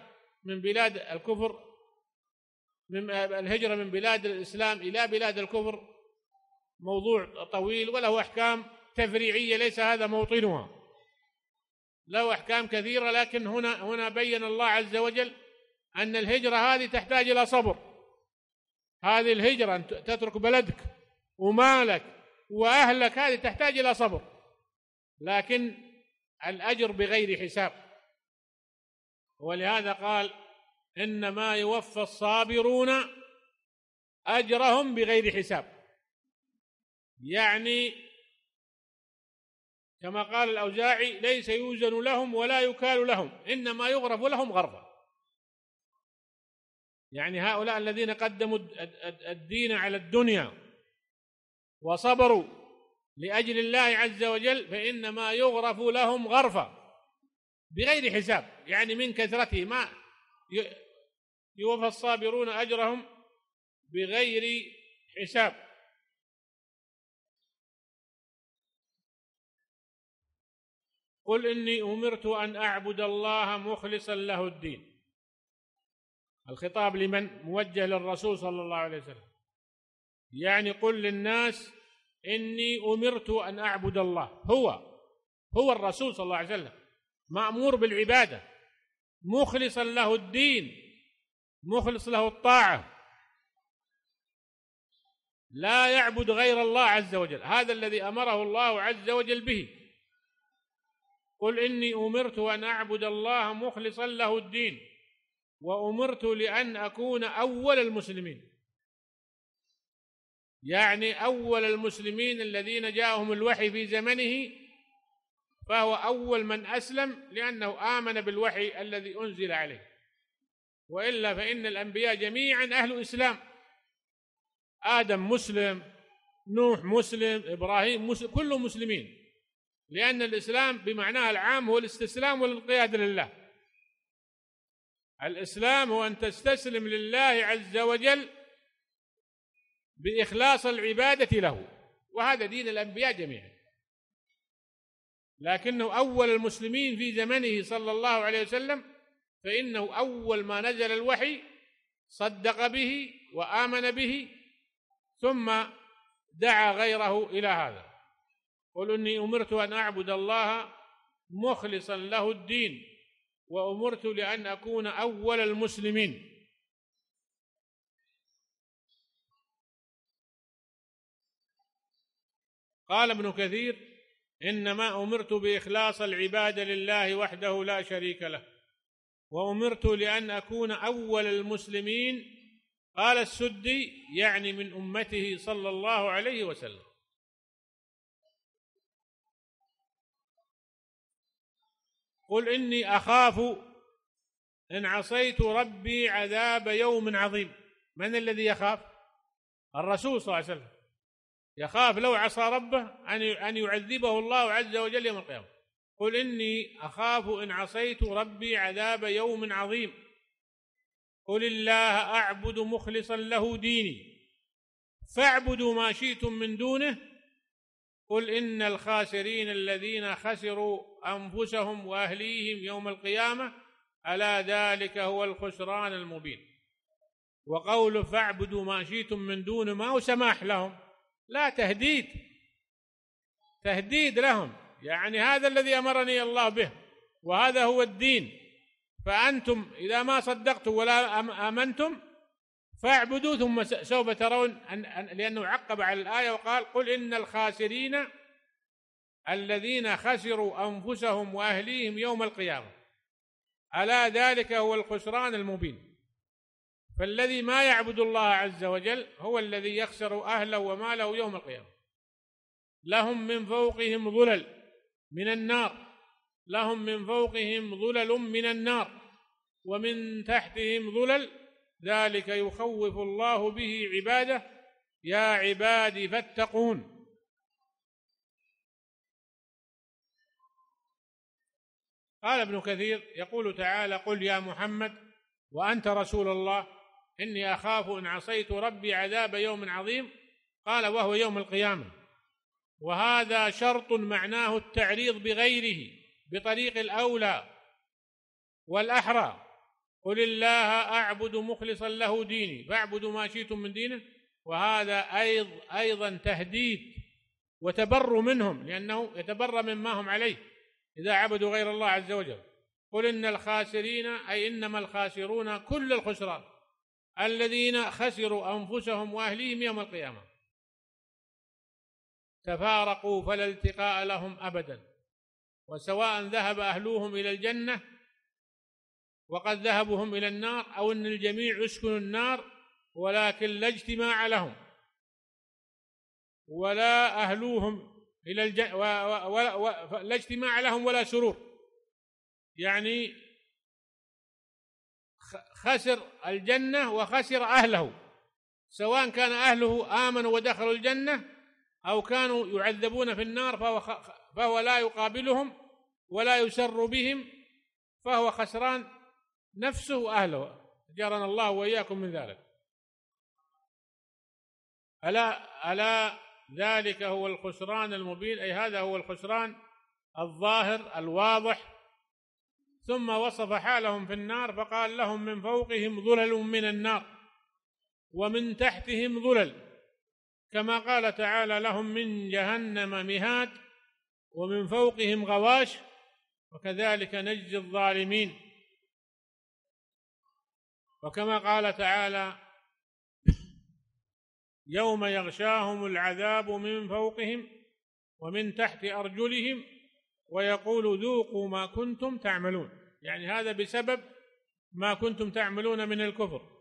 من بلاد الكفر من الهجرة من بلاد الإسلام إلى بلاد الكفر موضوع طويل وله أحكام تفريعية ليس هذا موطنها له أحكام كثيرة لكن هنا هنا بين الله عز وجل أن الهجرة هذه تحتاج إلى صبر هذه الهجرة أن تترك بلدك ومالك وأهلك هذه تحتاج إلى صبر لكن الأجر بغير حساب ولهذا قال إنما يوفى الصابرون أجرهم بغير حساب يعني كما قال الأوزاعي ليس يوزن لهم ولا يكال لهم إنما يغرف لهم غرفة يعني هؤلاء الذين قدموا الدين على الدنيا وصبروا لأجل الله عز وجل فإنما يغرف لهم غرفة بغير حساب يعني من كثرته ما يوفى الصابرون أجرهم بغير حساب قل إني أمرت أن أعبد الله مخلصا له الدين الخطاب لمن موجه للرسول صلى الله عليه وسلم يعني قل للناس إني أمرت أن أعبد الله هو هو الرسول صلى الله عليه وسلم مأمور بالعبادة مخلصا له الدين مخلص له الطاعة لا يعبد غير الله عز وجل هذا الذي أمره الله عز وجل به قل إني أمرت أن أعبد الله مخلصا له الدين وأمرت لأن أكون أول المسلمين يعني أول المسلمين الذين جاءهم الوحي في زمنه فهو أول من أسلم لأنه آمن بالوحي الذي أنزل عليه وإلا فإن الأنبياء جميعا أهل إسلام آدم مسلم نوح مسلم إبراهيم مسلم كلهم مسلمين لأن الإسلام بمعناه العام هو الاستسلام والانقياد لله الاسلام هو ان تستسلم لله عز وجل باخلاص العباده له وهذا دين الانبياء جميعا لكنه اول المسلمين في زمنه صلى الله عليه وسلم فانه اول ما نزل الوحي صدق به وامن به ثم دعا غيره الى هذا قل اني امرت ان اعبد الله مخلصا له الدين وأمرت لأن أكون أول المسلمين قال ابن كثير إنما أمرت بإخلاص العبادة لله وحده لا شريك له وأمرت لأن أكون أول المسلمين قال السدي يعني من أمته صلى الله عليه وسلم قل إني أخاف إن عصيت ربي عذاب يوم عظيم من الذي يخاف الرسول صلى الله عليه وسلم يخاف لو عصى ربه أن أن يعذبه الله عز وجل يوم القيامة قل إني أخاف إن عصيت ربي عذاب يوم عظيم قل الله أعبد مخلصا له ديني فاعبدوا ما شئتم من دونه قل إن الخاسرين الذين خسروا أنفسهم وأهليهم يوم القيامة ألا ذلك هو الخسران المبين وقول فاعبدوا ما شئتم من دون ما وسماح لهم لا تهديد تهديد لهم يعني هذا الذي أمرني الله به وهذا هو الدين فأنتم إذا ما صدقتم ولا أمنتم فاعبدوا ثم سوف ترون أن لأنه عقب على الآية وقال قل إن الخاسرين الذين خسروا أنفسهم وأهليهم يوم القيامة ألا ذلك هو الخسران المبين فالذي ما يعبد الله عز وجل هو الذي يخسر أهله وماله يوم القيامة لهم من فوقهم ظلل من النار لهم من فوقهم ظلل من النار ومن تحتهم ظلل ذلك يخوف الله به عباده يا عبادي فاتقون قال ابن كثير يقول تعالى قل يا محمد وأنت رسول الله إني أخاف إن عصيت ربي عذاب يوم عظيم قال وهو يوم القيامة وهذا شرط معناه التعريض بغيره بطريق الأولى والأحرى قل الله أعبد مخلصا له ديني فاعبد ما شئتم من دينه وهذا أيض أيضا تهديد وتبر منهم لأنه يتبرى مما هم عليه إذا عبدوا غير الله عز وجل قل إن الخاسرين أي إنما الخاسرون كل الخسران الذين خسروا أنفسهم وأهليهم يوم القيامة تفارقوا فلا التقاء لهم أبدا وسواء ذهب أهلوهم إلى الجنة وقد ذهبوا هم إلى النار أو أن الجميع يسكن النار ولكن لا اجتماع لهم ولا أهلوهم إلى الج... و... و... و... و... لا اجتماع لهم ولا سرور يعني خسر الجنة وخسر أهله سواء كان أهله آمنوا ودخلوا الجنة أو كانوا يعذبون في النار فهو, خ... فهو لا يقابلهم ولا يسر بهم فهو خسران نفسه وأهله جارنا الله وإياكم من ذلك ألا ألا ذلك هو الخسران المبين أي هذا هو الخسران الظاهر الواضح ثم وصف حالهم في النار فقال لهم من فوقهم ظلل من النار ومن تحتهم ظلل كما قال تعالى لهم من جهنم مهاد ومن فوقهم غواش وكذلك نجزي الظالمين وكما قال تعالى يوم يغشاهم العذاب من فوقهم ومن تحت أرجلهم ويقول ذوقوا ما كنتم تعملون يعني هذا بسبب ما كنتم تعملون من الكفر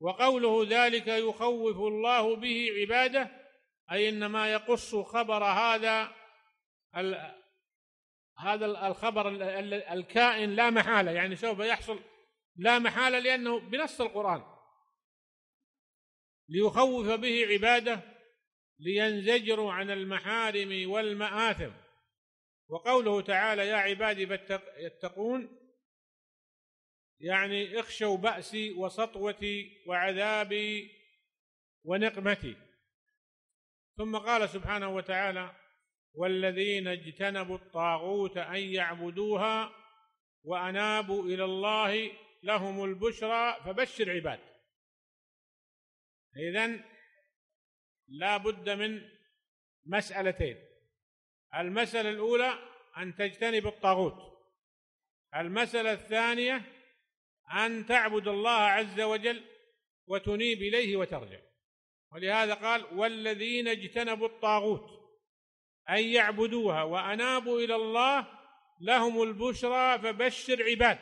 وقوله ذلك يخوف الله به عباده أي إنما يقص خبر هذا هذا الخبر الكائن لا محاله يعني سوف يحصل لا محاله لانه بنص القران ليخوف به عباده لينزجروا عن المحارم والمآثم وقوله تعالى يا عبادي يتقون يعني اخشوا بأسي وسطوتي وعذابي ونقمتي ثم قال سبحانه وتعالى والذين اجتنبوا الطاغوت أن يعبدوها وأنابوا إلى الله لهم البشرى فبشر عباد إذن لا بد من مسألتين المسألة الأولى أن تجتنب الطاغوت المسألة الثانية أن تعبد الله عز وجل وتنيب إليه وترجع ولهذا قال والذين اجتنبوا الطاغوت أن يعبدوها وأنابوا إلى الله لهم البشرى فبشر عباد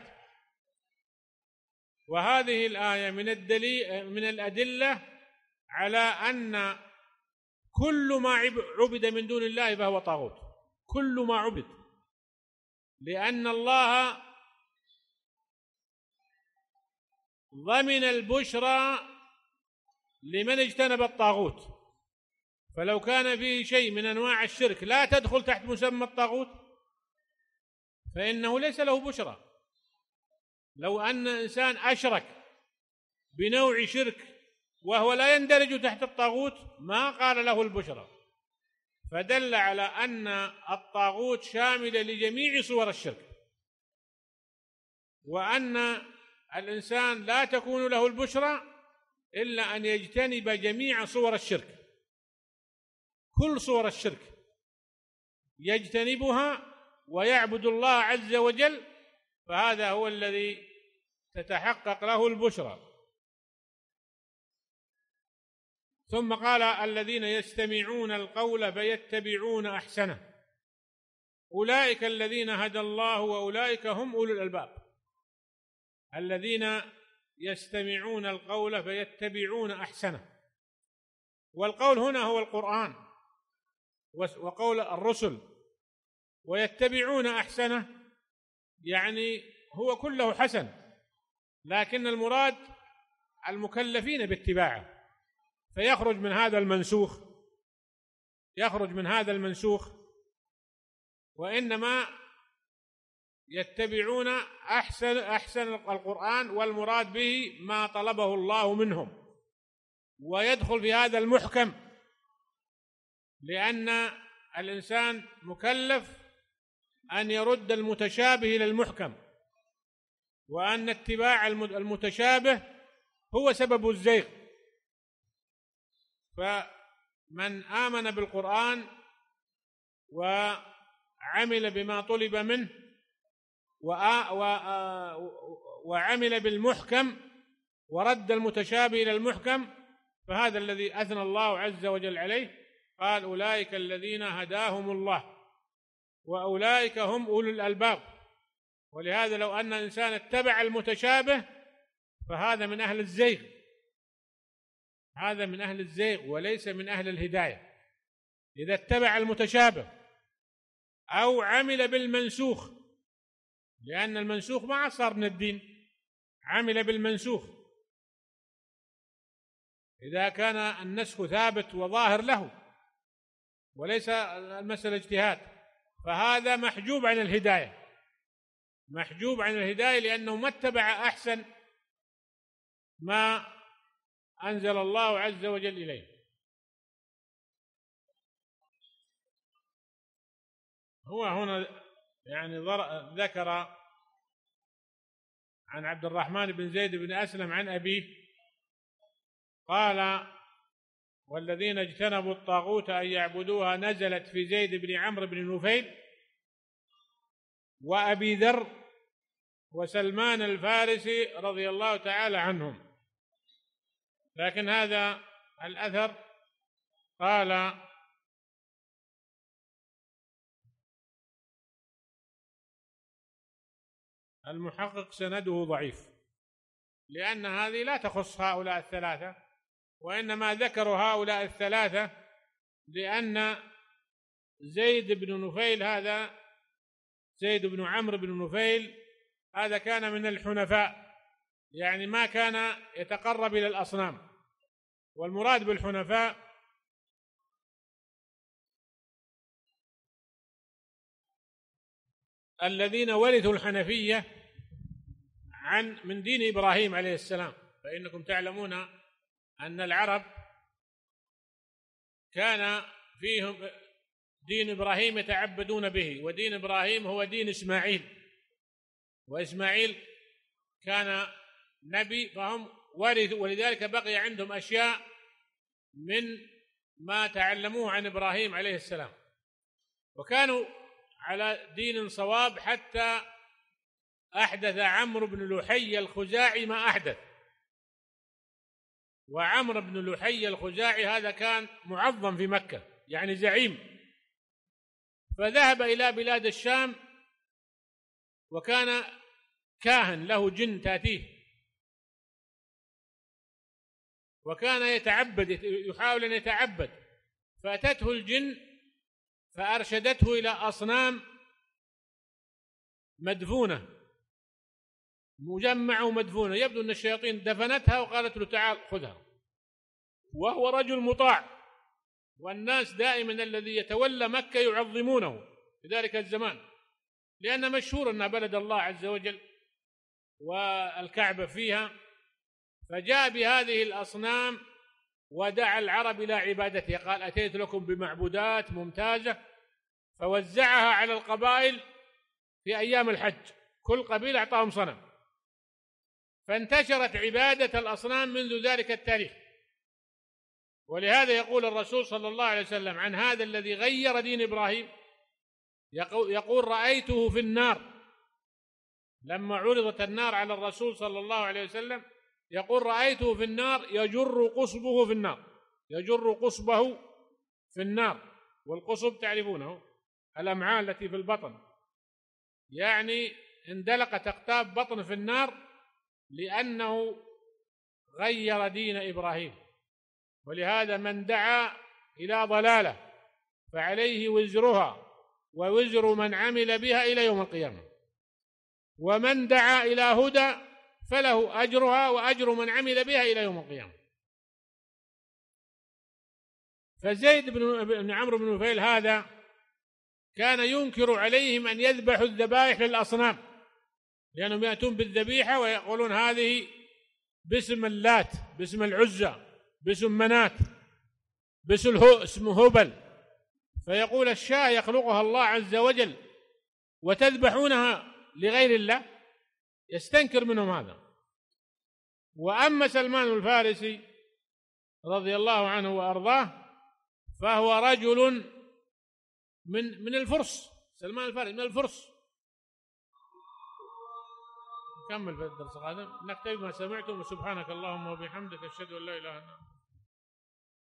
وهذه الآية من الدليل من الأدلة على أن كل ما عبد من دون الله فهو طاغوت كل ما عبد لأن الله ضمن البشرى لمن اجتنب الطاغوت فلو كان فيه شيء من انواع الشرك لا تدخل تحت مسمى الطاغوت فانه ليس له بشرى لو ان انسان اشرك بنوع شرك وهو لا يندرج تحت الطاغوت ما قال له البشرى فدل على ان الطاغوت شامل لجميع صور الشرك وان الانسان لا تكون له البشرى الا ان يجتنب جميع صور الشرك كل صور الشرك يجتنبها ويعبد الله عز وجل فهذا هو الذي تتحقق له البشرى ثم قال الذين يستمعون القول فيتبعون احسنه اولئك الذين هدى الله واولئك هم اولو الالباب الذين يستمعون القول فيتبعون احسنه والقول هنا هو القران وقول الرسل ويتبعون احسنه يعني هو كله حسن لكن المراد المكلفين باتباعه فيخرج من هذا المنسوخ يخرج من هذا المنسوخ وانما يتبعون احسن احسن القران والمراد به ما طلبه الله منهم ويدخل في هذا المحكم لأن الإنسان مكلف أن يرد المتشابه إلى المحكم وأن اتباع المتشابه هو سبب الزيغ فمن آمن بالقرآن وعمل بما طلب منه وعمل بالمحكم ورد المتشابه إلى المحكم فهذا الذي أثنى الله عز وجل عليه قال أولئك الذين هداهم الله وأولئك هم أولو الألباب ولهذا لو أن الإنسان اتبع المتشابه فهذا من أهل الزيغ هذا من أهل الزيغ وليس من أهل الهداية إذا اتبع المتشابه أو عمل بالمنسوخ لأن المنسوخ ما صار من الدين عمل بالمنسوخ إذا كان النسخ ثابت وظاهر له وليس المسألة اجتهاد فهذا محجوب عن الهداية محجوب عن الهداية لأنه ما اتبع أحسن ما أنزل الله عز وجل إليه هو هنا يعني ذكر عن عبد الرحمن بن زيد بن أسلم عن أبيه قال والذين اجتنبوا الطاغوت أن يعبدوها نزلت في زيد بن عمرو بن نفيل وأبي ذر وسلمان الفارسي رضي الله تعالى عنهم لكن هذا الأثر قال المحقق سنده ضعيف لأن هذه لا تخص هؤلاء الثلاثة وإنما ذكروا هؤلاء الثلاثة لأن زيد بن نفيل هذا زيد بن عمرو بن نفيل هذا كان من الحنفاء يعني ما كان يتقرب إلى الأصنام والمراد بالحنفاء الذين ورثوا الحنفية عن من دين إبراهيم عليه السلام فإنكم تعلمون أن العرب كان فيهم دين إبراهيم يتعبدون به ودين إبراهيم هو دين إسماعيل وإسماعيل كان نبي فهم ورثوا ولذلك بقي عندهم أشياء من ما تعلموه عن إبراهيم عليه السلام وكانوا على دين صواب حتى أحدث عمرو بن لحي الخزاعي ما أحدث وعمرو بن لحي الخزاعي هذا كان معظم في مكة يعني زعيم فذهب إلى بلاد الشام وكان كاهن له جن تاتيه وكان يتعبد يحاول أن يتعبد فأتته الجن فأرشدته إلى أصنام مدفونه مجمعة ومدفونة يبدو أن الشياطين دفنتها وقالت له تعال خذها وهو رجل مطاع والناس دائما الذي يتولى مكة يعظمونه في ذلك الزمان لأن مشهور أنها بلد الله عز وجل والكعبة فيها فجاء بهذه الأصنام ودعا العرب إلى عبادتها قال أتيت لكم بمعبودات ممتازة فوزعها على القبائل في أيام الحج كل قبيلة أعطاهم صنم فانتشرت عبادة الأصنام منذ ذلك التاريخ ولهذا يقول الرسول صلى الله عليه وسلم عن هذا الذي غير دين إبراهيم يقول رأيته في النار لما عرضت النار على الرسول صلى الله عليه وسلم يقول رأيته في النار يجر قصبه في النار يجر قصبه في النار والقصب تعرفونه الأمعاء التي في البطن يعني اندلقت أقطاب بطن في النار لأنه غير دين إبراهيم ولهذا من دعا إلى ضلالة فعليه وزرها ووزر من عمل بها إلى يوم القيامة ومن دعا إلى هدى فله أجرها وأجر من عمل بها إلى يوم القيامة فزيد بن عمرو بن نفيل هذا كان ينكر عليهم أن يذبحوا الذبائح للأصنام لأنهم يأتون بالذبيحة ويقولون هذه باسم اللات باسم العزى باسم منات باسم اسم هبل فيقول الشاة يخلقها الله عز وجل وتذبحونها لغير الله يستنكر منهم هذا وأما سلمان الفارسي رضي الله عنه وأرضاه فهو رجل من من الفرس سلمان الفارسي من الفرس نكمل في الدرس القادم نكتفي ما سمعتم وسبحانك اللهم وبحمدك اشهد ان لا اله الا انت